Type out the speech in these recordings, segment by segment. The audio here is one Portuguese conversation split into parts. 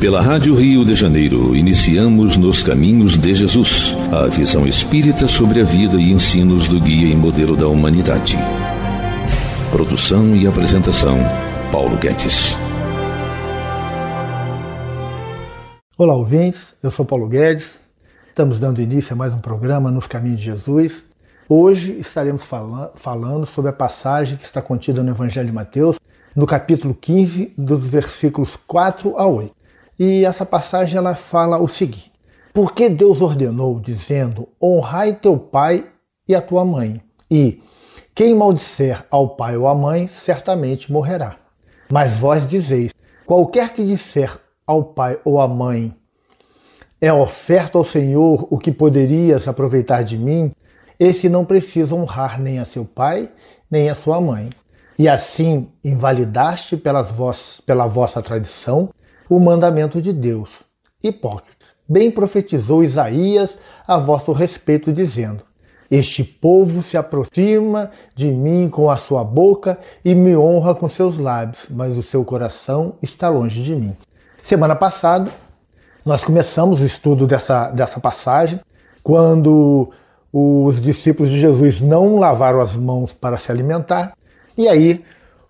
Pela Rádio Rio de Janeiro, iniciamos Nos Caminhos de Jesus, a visão espírita sobre a vida e ensinos do guia e modelo da humanidade. Produção e apresentação, Paulo Guedes. Olá, ouvintes. Eu sou Paulo Guedes. Estamos dando início a mais um programa Nos Caminhos de Jesus. Hoje estaremos fala falando sobre a passagem que está contida no Evangelho de Mateus, no capítulo 15, dos versículos 4 a 8. E essa passagem ela fala o seguinte: Porque Deus ordenou, dizendo: Honrai teu pai e a tua mãe, e quem maldisser ao pai ou à mãe certamente morrerá. Mas vós dizeis: qualquer que disser ao pai ou à mãe, é oferta ao Senhor o que poderias aproveitar de mim, esse não precisa honrar nem a seu pai, nem a sua mãe. E assim invalidaste pelas vos, pela vossa tradição o mandamento de Deus. Hipócritas, bem profetizou Isaías a vosso respeito, dizendo: Este povo se aproxima de mim com a sua boca e me honra com seus lábios, mas o seu coração está longe de mim. Semana passada, nós começamos o estudo dessa, dessa passagem, quando os discípulos de Jesus não lavaram as mãos para se alimentar, e aí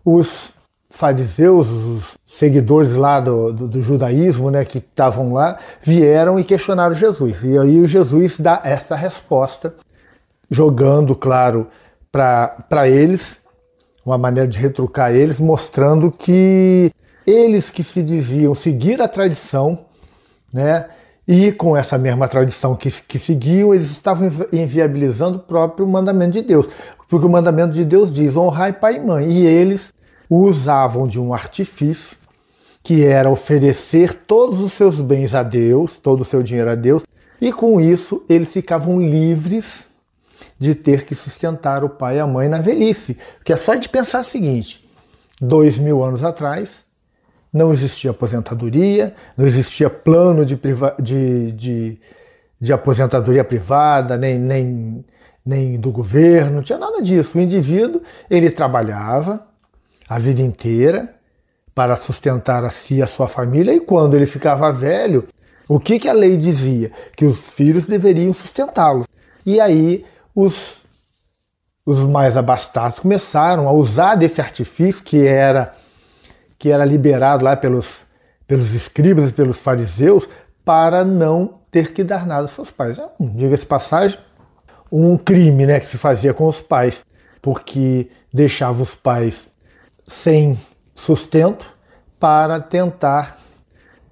os fariseus, os seguidores lá do, do, do judaísmo, né, que estavam lá, vieram e questionaram Jesus. E aí Jesus dá esta resposta, jogando, claro, para eles, uma maneira de retrucar eles, mostrando que eles que se diziam seguir a tradição, né, e com essa mesma tradição que, que seguiam, eles estavam inviabilizando o próprio mandamento de Deus. Porque o mandamento de Deus diz honrar pai e mãe, e eles usavam de um artifício que era oferecer todos os seus bens a Deus, todo o seu dinheiro a Deus, e com isso eles ficavam livres de ter que sustentar o pai e a mãe na velhice. Porque é só de pensar o seguinte: dois mil anos atrás não existia aposentadoria, não existia plano de, priva de, de, de aposentadoria privada, nem, nem, nem do governo, não tinha nada disso. O indivíduo ele trabalhava, a vida inteira para sustentar a si e a sua família, e quando ele ficava velho, o que, que a lei dizia? Que os filhos deveriam sustentá-lo. E aí os, os mais abastados começaram a usar desse artifício que era que era liberado lá pelos, pelos escribas e pelos fariseus para não ter que dar nada aos seus pais. É, Diga-se passagem, um crime né, que se fazia com os pais, porque deixava os pais sem sustento para tentar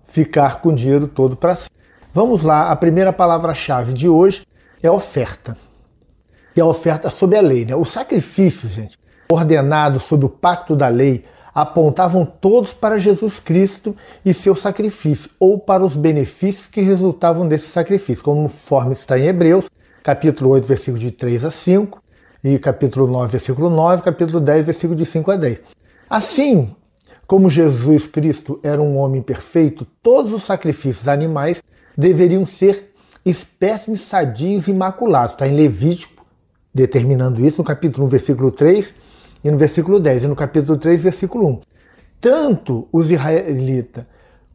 ficar com o dinheiro todo para si. Vamos lá, a primeira palavra-chave de hoje é oferta. E a oferta sob a lei, né? O sacrifício, gente, ordenado sob o pacto da lei, apontavam todos para Jesus Cristo e seu sacrifício, ou para os benefícios que resultavam desse sacrifício, conforme está em Hebreus, capítulo 8, versículo de 3 a 5, e capítulo 9, versículo 9, capítulo 10, versículo de 5 a 10. Assim como Jesus Cristo era um homem perfeito, todos os sacrifícios animais deveriam ser espécimes sadios e imaculados. Está em Levítico, determinando isso no capítulo 1, versículo 3 e no versículo 10, e no capítulo 3, versículo 1. Tanto os israelitas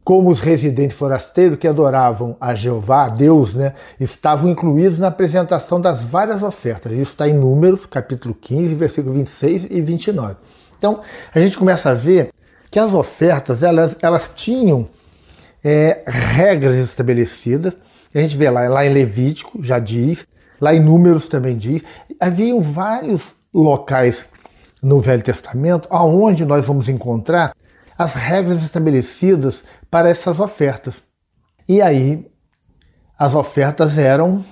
como os residentes forasteiros que adoravam a Jeová, a Deus, né, estavam incluídos na apresentação das várias ofertas. Isso está em Números, capítulo 15, versículo 26 e 29. Então, a gente começa a ver que as ofertas elas, elas tinham é, regras estabelecidas. A gente vê lá, lá em Levítico, já diz, lá em Números também diz. Havia vários locais no Velho Testamento aonde nós vamos encontrar as regras estabelecidas para essas ofertas. E aí, as ofertas eram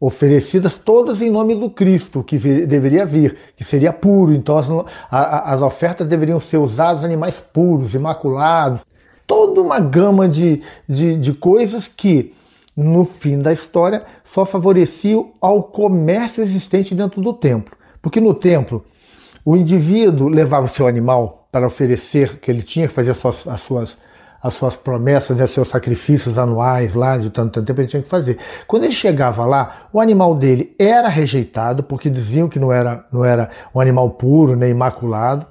oferecidas todas em nome do Cristo que vir, deveria vir, que seria puro. Então as, a, as ofertas deveriam ser usadas animais puros, imaculados, toda uma gama de, de, de coisas que, no fim da história, só favoreciam ao comércio existente dentro do templo. Porque no templo, o indivíduo levava o seu animal para oferecer, que ele tinha que fazer as suas, as suas as suas promessas, né, seus sacrifícios anuais lá de tanto, tanto tempo, ele tinha que fazer. Quando ele chegava lá, o animal dele era rejeitado, porque diziam que não era, não era um animal puro, né, imaculado.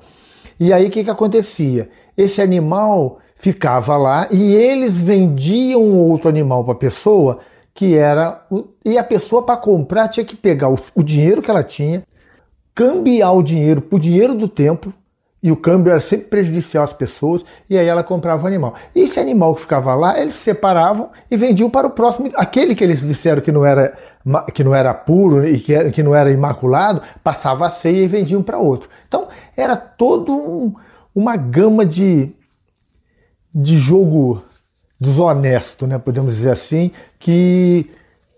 E aí o que, que acontecia? Esse animal ficava lá e eles vendiam outro animal para a pessoa, que era. E a pessoa, para comprar, tinha que pegar o, o dinheiro que ela tinha, cambiar o dinheiro por dinheiro do templo e o câmbio era sempre prejudicial às pessoas, e aí ela comprava o animal. E esse animal que ficava lá, eles separavam e vendiam para o próximo. Aquele que eles disseram que não era, que não era puro e que, era, que não era imaculado, passava a ceia e vendiam para outro. Então, era todo um, uma gama de, de jogo desonesto, né, podemos dizer assim, que,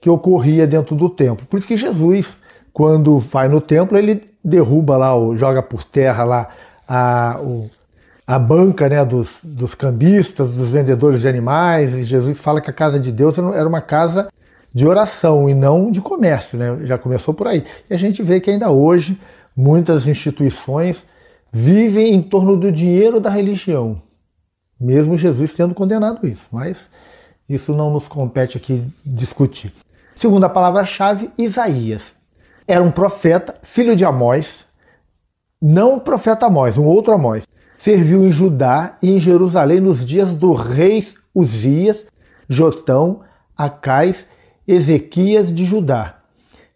que ocorria dentro do templo. Por isso que Jesus, quando vai no templo, ele derruba lá, ou joga por terra lá a, o, a banca né, dos, dos cambistas, dos vendedores de animais, e Jesus fala que a casa de Deus era uma casa de oração e não de comércio, né? já começou por aí. E a gente vê que ainda hoje muitas instituições vivem em torno do dinheiro da religião, mesmo Jesus tendo condenado isso, mas isso não nos compete aqui discutir. Segunda palavra-chave, Isaías. Era um profeta, filho de Amós, não o profeta Amós, um outro Amós, serviu em Judá e em Jerusalém nos dias do rei Uzias, Jotão, Acais, Ezequias de Judá.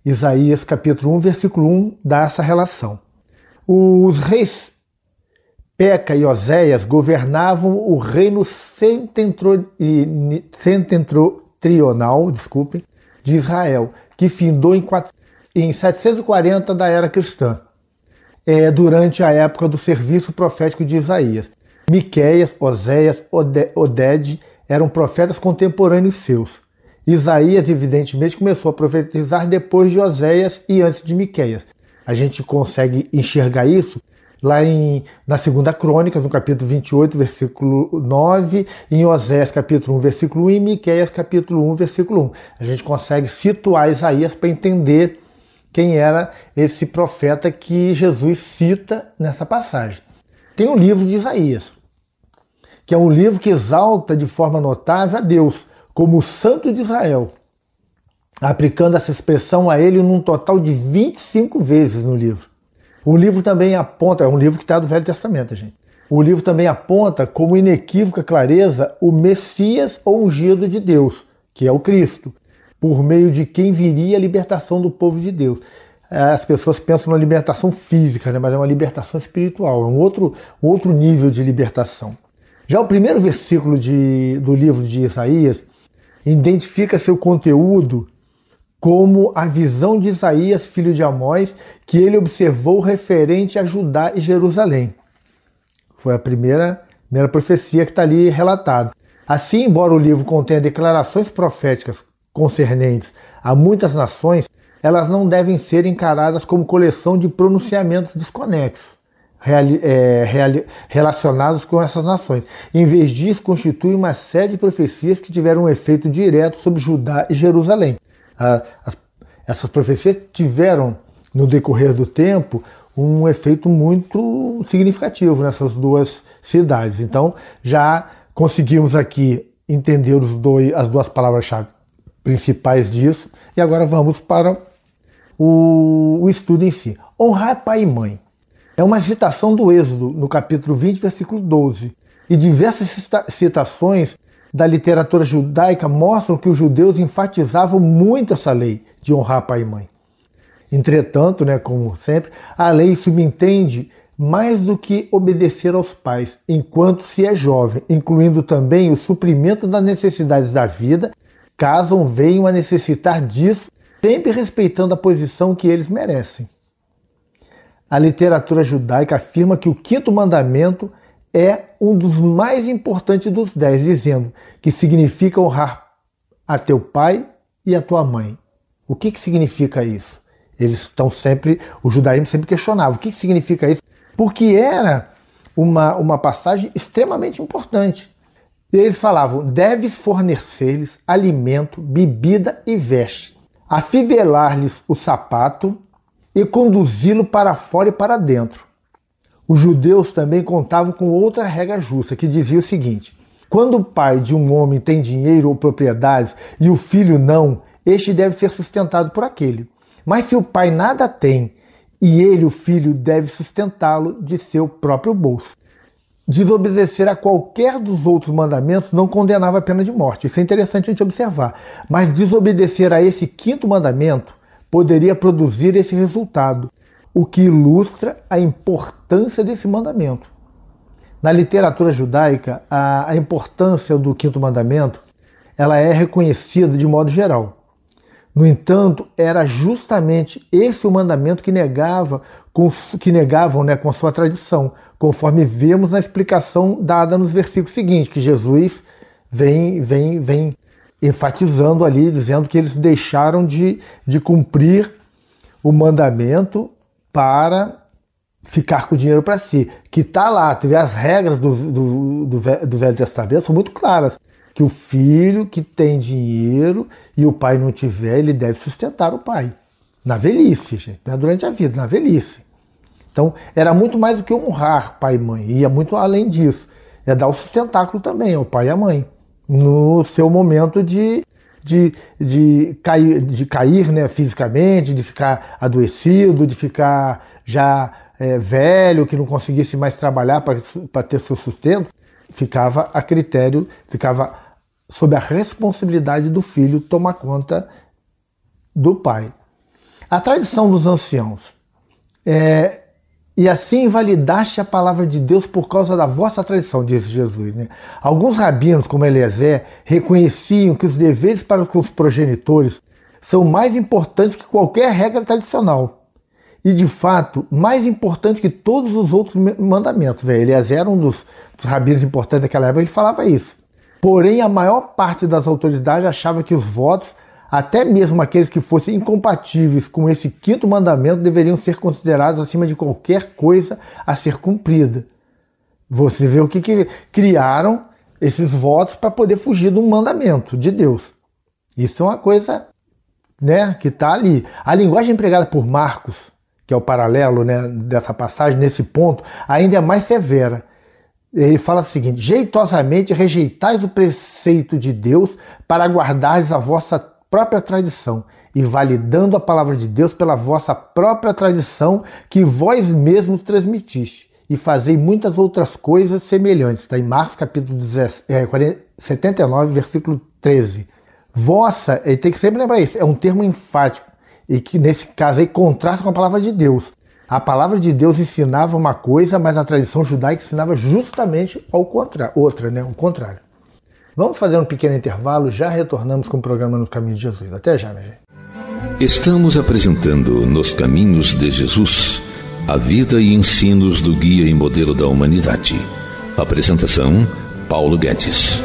Isaías capítulo 1, versículo 1 dá essa relação. Os reis Peca e Oséias governavam o reino setentrional desculpe, de Israel, que findou em 740 da era cristã é, durante a época do serviço profético de Isaías. Miqueias, Oséias, Oded eram profetas contemporâneos seus. Isaías, evidentemente, começou a profetizar depois de Oséias e antes de Miqueias. A gente consegue enxergar isso lá em, na segunda Crônicas, no capítulo 28, versículo 9, em Oséias, capítulo 1, versículo 1, e em Miqueias, capítulo 1, versículo 1. A gente consegue situar Isaías para entender quem era esse profeta que Jesus cita nessa passagem. Tem o livro de Isaías, que é um livro que exalta de forma notável a Deus como o Santo de Israel, aplicando essa expressão a ele num total de 25 vezes no livro. O livro também aponta, é um livro que está do Velho Testamento, gente. O livro também aponta como inequívoca clareza o Messias ungido de Deus, que é o Cristo, por meio de quem viria a libertação do povo de Deus. É, as pessoas pensam na libertação física, né? mas é uma libertação espiritual, é um outro, outro nível de libertação. Já o primeiro versículo de, do livro de Isaías identifica seu conteúdo como a visão de Isaías, filho de Amós, que ele observou referente a Judá e Jerusalém. Foi a primeira, primeira profecia que está ali relatada. Assim, embora o livro contenha declarações proféticas concernentes a muitas nações, elas não devem ser encaradas como coleção de pronunciamentos desconexos reali, é, reali, relacionados com essas nações. Em vez disso, constitui uma série de profecias que tiveram um efeito direto sobre Judá e Jerusalém. as, essas profecias tiveram, no decorrer do tempo, um efeito muito significativo nessas duas cidades. Então, já conseguimos aqui entender dois, as duas palavras-chave principais disso. E agora vamos para o, o estudo em si. Honrar pai e mãe. É uma citação do Êxodo, no capítulo 20, versículo 12. E diversas citações da literatura judaica mostram que os judeus enfatizavam muito essa lei de honrar pai e mãe. Entretanto, né, como sempre, a lei subentende mais do que obedecer aos pais enquanto se é jovem, incluindo também o suprimento das necessidades da vida caso venham a necessitar disso, sempre respeitando a posição que eles merecem. A literatura judaica afirma que o quinto mandamento é um dos mais importantes dos dez, dizendo que significa honrar a teu pai e a tua mãe. O que, que significa isso? Eles estão sempre, o judaísmo sempre questionava o que, que significa isso, porque era uma, uma passagem extremamente importante. E eles falavam: deve fornecer-lhes alimento, bebida e veste, afivelar-lhes o sapato e conduzi-lo para fora e para dentro. Os judeus também contavam com outra regra justa, que dizia o seguinte: quando o pai de um homem tem dinheiro ou propriedades e o filho não, este deve ser sustentado por aquele. Mas se o pai nada tem e ele, o filho, deve sustentá-lo de seu próprio bolso desobedecer a qualquer dos outros mandamentos não condenava a pena de morte. Isso é interessante a gente observar. Mas desobedecer a esse quinto mandamento poderia produzir esse resultado, o que ilustra a importância desse mandamento. Na literatura judaica, a, importância do quinto mandamento ela é reconhecida de modo geral. No entanto, era justamente esse o mandamento que negava, que negavam né, com sua tradição, conforme vemos na explicação dada nos versículos seguintes, que Jesus vem, vem, vem enfatizando ali, dizendo que eles deixaram de, de cumprir o mandamento para ficar com o dinheiro para si. Que está lá, as regras do, do, do, do Velho Testamento são muito claras. Que o filho que tem dinheiro e o pai não tiver, ele deve sustentar o pai. Na velhice, gente. Não é durante a vida, na velhice. Então, era muito mais do que honrar pai e mãe, ia muito além disso. É dar o sustentáculo também ao pai e à mãe, no seu momento de, de, de, cair, de cair né, fisicamente, de ficar adoecido, de ficar já é, velho, que não conseguisse mais trabalhar para ter seu sustento, ficava a critério, ficava sob a responsabilidade do filho tomar conta do pai. A tradição dos anciãos é, e assim invalidaste a palavra de Deus por causa da vossa tradição, disse Jesus. Né? Alguns rabinos, como Eliezer, reconheciam que os deveres para com os progenitores são mais importantes que qualquer regra tradicional. E, de fato, mais importante que todos os outros mandamentos. Né? Eliezer era um dos, dos rabinos importantes daquela época, ele falava isso. Porém, a maior parte das autoridades achava que os votos até mesmo aqueles que fossem incompatíveis com esse quinto mandamento deveriam ser considerados acima de qualquer coisa a ser cumprida. Você vê o que, que criaram esses votos para poder fugir de um mandamento de Deus. Isso é uma coisa né, que está ali. A linguagem empregada por Marcos, que é o paralelo né, dessa passagem, nesse ponto, ainda é mais severa. Ele fala o seguinte: jeitosamente rejeitais o preceito de Deus para guardares a vossa própria tradição e validando a palavra de Deus pela vossa própria tradição que vós mesmos transmitiste e fazei muitas outras coisas semelhantes. Está em Marcos capítulo 10, é, 79, versículo 13. Vossa, e tem que sempre lembrar isso, é um termo enfático e que nesse caso aí contrasta com a palavra de Deus. A palavra de Deus ensinava uma coisa, mas a tradição judaica ensinava justamente ao contrário, outra, né? O contrário. Vamos fazer um pequeno intervalo, já retornamos com o programa No Caminho de Jesus. Até já, minha gente. Estamos apresentando Nos Caminhos de Jesus, a vida e ensinos do guia e modelo da humanidade. Apresentação Paulo Guedes.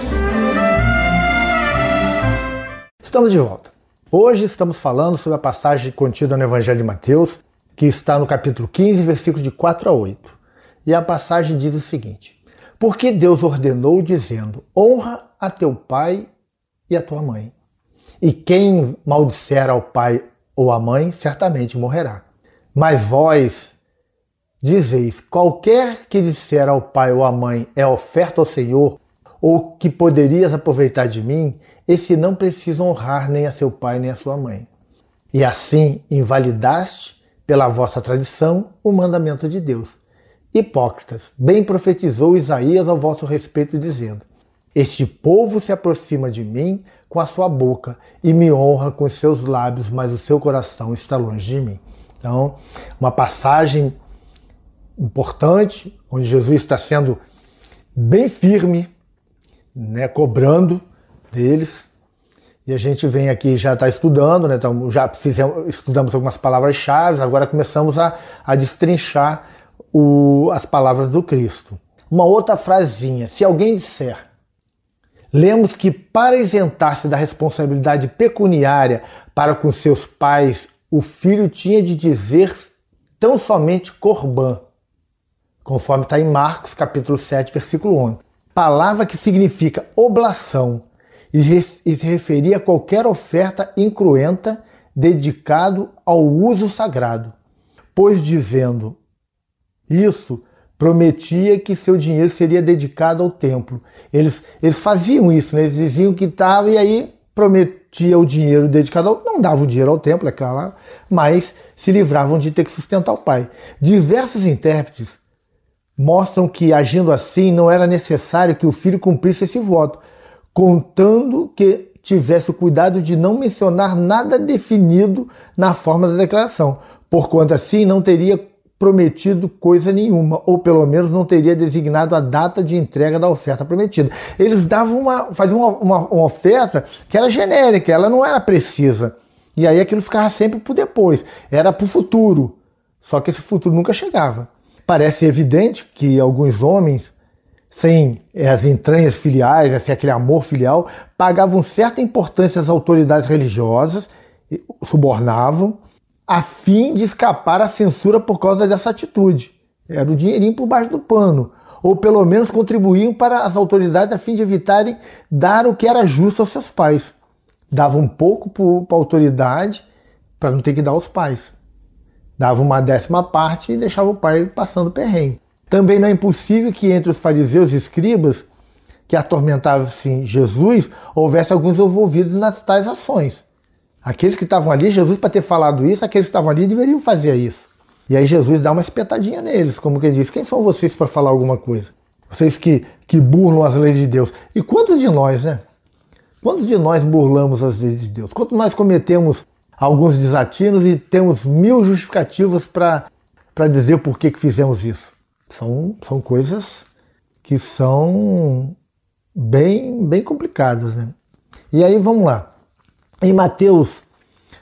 Estamos de volta. Hoje estamos falando sobre a passagem contida no Evangelho de Mateus, que está no capítulo 15, versículos de 4 a 8. E a passagem diz o seguinte: Porque Deus ordenou, dizendo: Honra a teu pai e a tua mãe. E quem maldisser ao pai ou à mãe, certamente morrerá. Mas vós dizeis: qualquer que disser ao pai ou à mãe é oferta ao Senhor, ou que poderias aproveitar de mim, esse não precisa honrar nem a seu pai nem a sua mãe. E assim invalidaste, pela vossa tradição, o mandamento de Deus. Hipócritas, bem profetizou Isaías ao vosso respeito, dizendo: este povo se aproxima de mim com a sua boca e me honra com os seus lábios, mas o seu coração está longe de mim. Então, uma passagem importante, onde Jesus está sendo bem firme, né, cobrando deles. E a gente vem aqui já está estudando, né, então já fizemos, estudamos algumas palavras-chave, agora começamos a, a destrinchar o, as palavras do Cristo. Uma outra frasinha: se alguém disser, lemos que, para isentar-se da responsabilidade pecuniária para com seus pais, o filho tinha de dizer tão somente corbã, conforme está em Marcos capítulo 7, versículo 11. Palavra que significa oblação e, e se referia a qualquer oferta incruenta dedicado ao uso sagrado, pois dizendo isso prometia que seu dinheiro seria dedicado ao templo. Eles, eles faziam isso, né? eles diziam que estava e aí prometia o dinheiro dedicado ao não dava o dinheiro ao templo, é claro, mas se livravam de ter que sustentar o pai. Diversos intérpretes mostram que agindo assim não era necessário que o filho cumprisse esse voto, contando que tivesse o cuidado de não mencionar nada definido na forma da declaração, porquanto assim não teria prometido coisa nenhuma, ou pelo menos não teria designado a data de entrega da oferta prometida. Eles davam uma, faziam uma, uma, uma oferta que era genérica, ela não era precisa. E aí aquilo ficava sempre por depois, era para o futuro. Só que esse futuro nunca chegava. Parece evidente que alguns homens, sem as entranhas filiais, sem assim, aquele amor filial, pagavam certa importância às autoridades religiosas, subornavam, a fim de escapar à censura por causa dessa atitude. Era o dinheirinho por baixo do pano. Ou pelo menos contribuíam para as autoridades a fim de evitarem dar o que era justo aos seus pais. Davam um pouco para a autoridade para não ter que dar aos pais. Dava uma décima parte e deixava o pai passando perrengue. Também não é impossível que entre os fariseus e escribas que atormentavam Jesus houvesse alguns envolvidos nas tais ações. Aqueles que estavam ali, Jesus, para ter falado isso, aqueles que estavam ali deveriam fazer isso. E aí Jesus dá uma espetadinha neles, como que ele diz: quem são vocês para falar alguma coisa? Vocês que, que burlam as leis de Deus. E quantos de nós, né? Quantos de nós burlamos as leis de Deus? Quantos nós cometemos alguns desatinos e temos mil justificativas para dizer por que, que fizemos isso? São, são coisas que são bem, bem complicadas, né? E aí vamos lá. Em Mateus,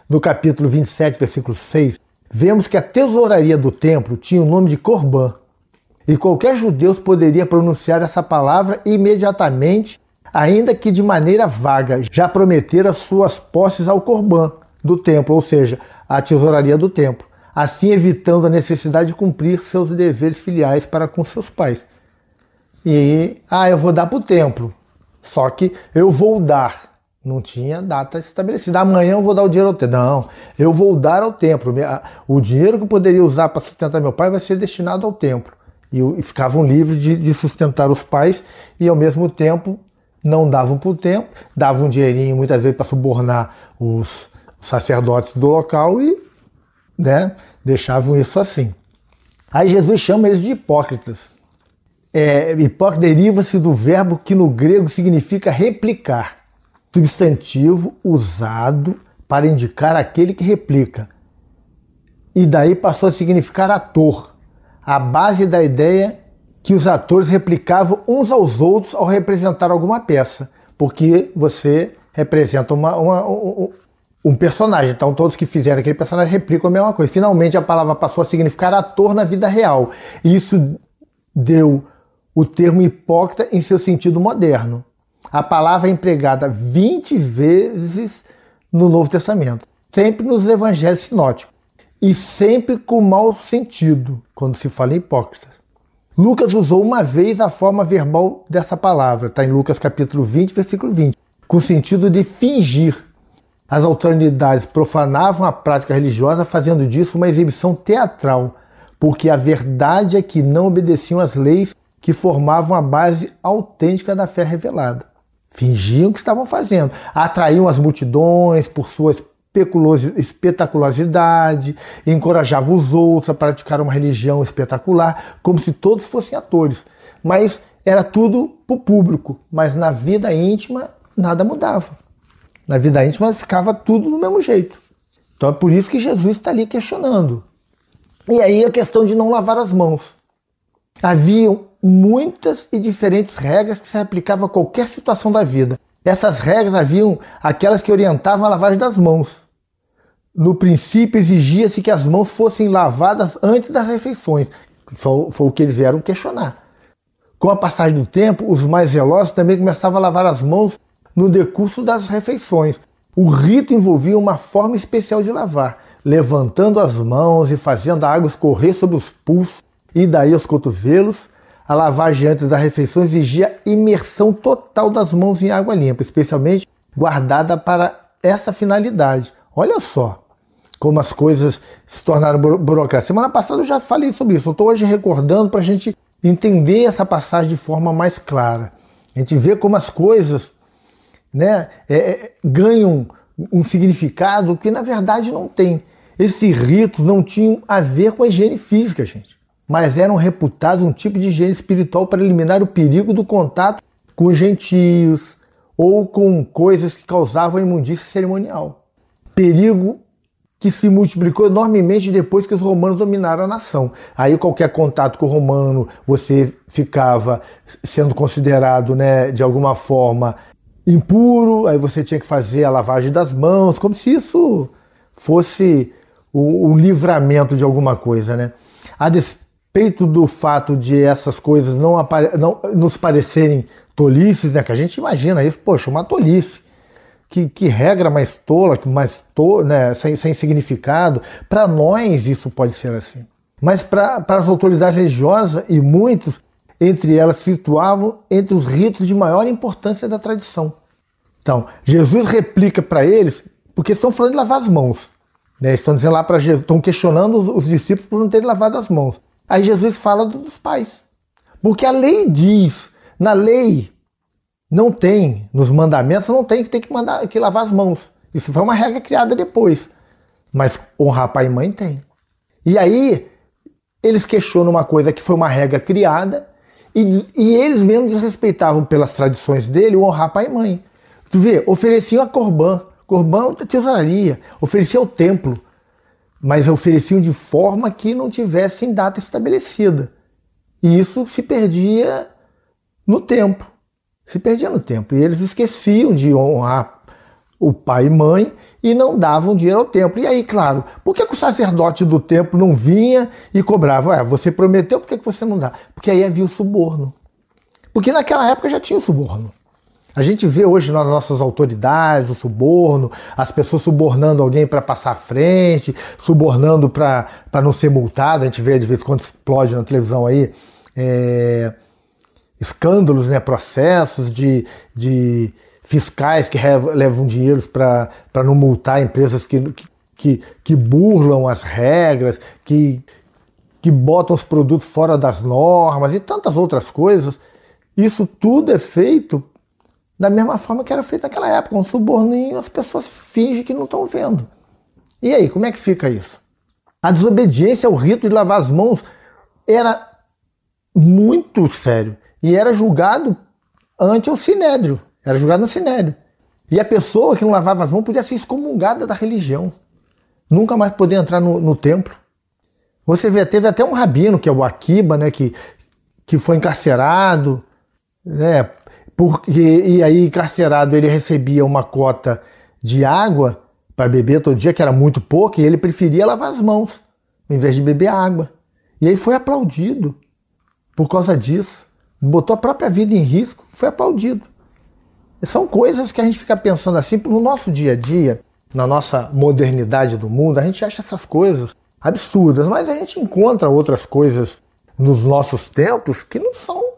no capítulo 27, versículo 6, vemos que a tesouraria do templo tinha o nome de Corban. E qualquer judeu poderia pronunciar essa palavra imediatamente, ainda que de maneira vaga, já prometer as suas posses ao Corban do templo, ou seja, à tesouraria do templo, assim evitando a necessidade de cumprir seus deveres filiais para com seus pais. E, ah, eu vou dar para o templo, só que eu vou dar não tinha data estabelecida. Amanhã eu vou dar o dinheiro ao templo. Não, eu vou dar ao templo. O dinheiro que eu poderia usar para sustentar meu pai vai ser destinado ao templo. E ficavam livres de, de sustentar os pais e, ao mesmo tempo, não davam para o templo, davam um dinheirinho muitas vezes para subornar os sacerdotes do local e né, deixavam isso assim. Aí Jesus chama eles de hipócritas. É, hipócrita deriva-se do verbo que no grego significa replicar substantivo usado para indicar aquele que replica. E daí passou a significar ator, a base da ideia que os atores replicavam uns aos outros ao representar alguma peça, porque você representa uma, uma, um, um personagem. Então, todos que fizeram aquele personagem replicam a mesma coisa. Finalmente, a palavra passou a significar ator na vida real. E isso deu o termo hipócrita em seu sentido moderno. A palavra é empregada 20 vezes no Novo Testamento, sempre nos evangelhos sinóticos e sempre com mau sentido quando se fala em hipócritas. Lucas usou uma vez a forma verbal dessa palavra, está em Lucas capítulo 20, versículo 20, com o sentido de fingir. As autoridades profanavam a prática religiosa fazendo disso uma exibição teatral, porque a verdade é que não obedeciam às leis que formavam a base autêntica da fé revelada. Fingiam que estavam fazendo. Atraíam as multidões por suas espetacularidade, encorajavam os outros a praticar uma religião espetacular, como se todos fossem atores. Mas era tudo para o público, mas na vida íntima nada mudava. Na vida íntima ficava tudo do mesmo jeito. Então é por isso que Jesus está ali questionando. E aí a questão de não lavar as mãos. um muitas e diferentes regras que se aplicavam a qualquer situação da vida. Essas regras haviam aquelas que orientavam a lavagem das mãos. No princípio, exigia-se que as mãos fossem lavadas antes das refeições. Foi, foi o que eles vieram questionar. Com a passagem do tempo, os mais zelosos também começavam a lavar as mãos no decurso das refeições. O rito envolvia uma forma especial de lavar, levantando as mãos e fazendo a água escorrer sobre os pulsos e daí os cotovelos, a lavagem antes das refeições exigia imersão total das mãos em água limpa, especialmente guardada para essa finalidade. Olha só como as coisas se tornaram burocráticas. Semana passada eu já falei sobre isso, estou hoje recordando para a gente entender essa passagem de forma mais clara. A gente vê como as coisas né, é, é, ganham um significado que na verdade não tem. Esses ritos não tinham a ver com a higiene física, gente mas eram reputados um tipo de higiene espiritual para eliminar o perigo do contato com gentios ou com coisas que causavam imundícia cerimonial. Perigo que se multiplicou enormemente depois que os romanos dominaram a nação. Aí qualquer contato com o romano, você ficava sendo considerado, né, de alguma forma impuro, aí você tinha que fazer a lavagem das mãos, como se isso fosse o, o livramento de alguma coisa, né? A despeito do fato de essas coisas não, não nos parecerem tolices, né? Que a gente imagina isso, poxa, uma tolice. Que, que regra mais tola, mais to, né, sem, sem significado. Para nós isso pode ser assim. Mas para as autoridades religiosas e muitos, entre elas, situavam entre os ritos de maior importância da tradição. Então, Jesus replica para eles, porque estão falando de lavar as mãos. Né? Estão dizendo lá para Jesus, estão questionando os, os discípulos por não terem lavado as mãos. Aí Jesus fala dos pais. Porque a lei diz, na lei não tem, nos mandamentos não tem que ter que mandar que lavar as mãos. Isso foi uma regra criada depois. Mas honrar pai e mãe tem. E aí eles questionam uma coisa que foi uma regra criada e, e eles mesmos desrespeitavam pelas tradições dele honrar pai e mãe. Tu vê, ofereciam a corbã, corbã é tesouraria, oferecia o templo mas ofereciam de forma que não tivessem data estabelecida. E isso se perdia no tempo. Se perdia no tempo. E eles esqueciam de honrar o pai e mãe e não davam dinheiro ao templo. E aí, claro, por que, o sacerdote do templo não vinha e cobrava? Ah, você prometeu, por que, que você não dá? Porque aí havia o suborno. Porque naquela época já tinha o suborno. A gente vê hoje nas nossas autoridades o suborno, as pessoas subornando alguém para passar à frente, subornando para não ser multado. A gente vê de vez em quando explode na televisão aí é, escândalos, né, processos de, de fiscais que levam dinheiro para não multar empresas que, que, que burlam as regras, que, que botam os produtos fora das normas e tantas outras coisas. Isso tudo é feito da mesma forma que era feito naquela época, um suborninho, as pessoas fingem que não estão vendo. E aí, como é que fica isso? A desobediência ao rito de lavar as mãos era muito sério e era julgado ante o sinédrio, era julgado no sinédrio. E a pessoa que não lavava as mãos podia ser excomungada da religião, nunca mais poder entrar no, no templo. Você vê, teve até um rabino, que é o Akiba, né, que, que foi encarcerado, né, porque e aí encarcerado ele recebia uma cota de água para beber todo dia, que era muito pouco, e ele preferia lavar as mãos em vez de beber água. E aí foi aplaudido por causa disso. Botou a própria vida em risco, foi aplaudido. são coisas que a gente fica pensando assim, no nosso dia a dia, na nossa modernidade do mundo, a gente acha essas coisas absurdas, mas a gente encontra outras coisas nos nossos tempos que não são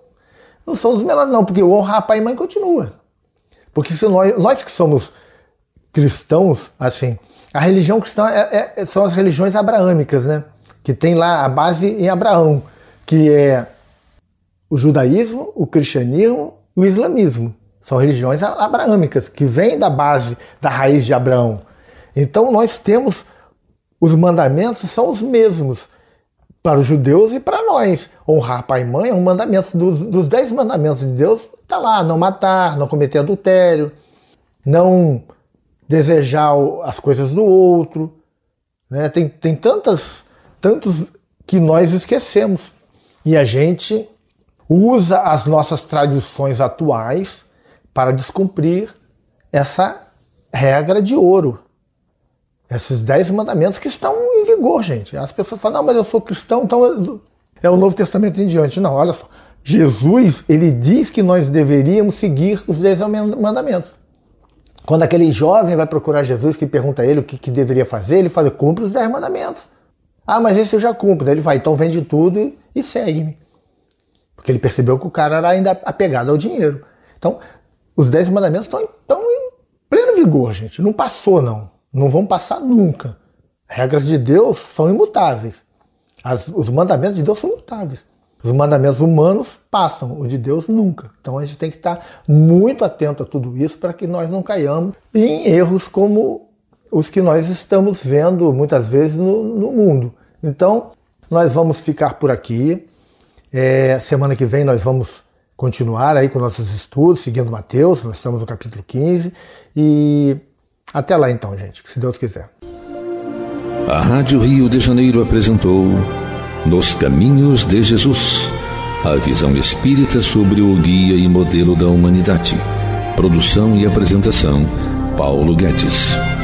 não são os melhores não, porque o a pai e mãe continua. Porque se nós, nós que somos cristãos, assim, a religião cristã é, é, é, são as religiões abraâmicas, né? Que tem lá a base em Abraão, que é o judaísmo, o cristianismo e o islamismo. São religiões abraâmicas, que vêm da base, da raiz de Abraão. Então nós temos os mandamentos são os mesmos, para os judeus e para nós. Honrar pai e mãe é um mandamento dos, dos dez mandamentos de Deus. Está lá, não matar, não cometer adultério, não desejar as coisas do outro. Né? Tem, tem tantas, tantos que nós esquecemos. E a gente usa as nossas tradições atuais para descumprir essa regra de ouro. Esses dez mandamentos que estão em vigor, gente. As pessoas falam, não, mas eu sou cristão, então é o Novo Testamento em diante. Não, olha só. Jesus, ele diz que nós deveríamos seguir os dez mandamentos. Quando aquele jovem vai procurar Jesus, que pergunta a ele o que, que deveria fazer, ele fala, cumpre os dez mandamentos. Ah, mas esse eu já cumpro. Ele vai, então vende tudo e, e segue-me. Porque ele percebeu que o cara era ainda apegado ao dinheiro. Então, os dez mandamentos estão em, estão em pleno vigor, gente. Não passou, não não vão passar nunca. Regras de Deus são imutáveis. As, os mandamentos de Deus são imutáveis. Os mandamentos humanos passam, o de Deus nunca. Então a gente tem que estar muito atento a tudo isso para que nós não caiamos em erros como os que nós estamos vendo muitas vezes no, no mundo. Então nós vamos ficar por aqui. É, semana que vem nós vamos continuar aí com nossos estudos, seguindo Mateus, nós estamos no capítulo 15. E até lá então, gente, se Deus quiser. A Rádio Rio de Janeiro apresentou Nos Caminhos de Jesus a visão espírita sobre o guia e modelo da humanidade. Produção e apresentação, Paulo Guedes.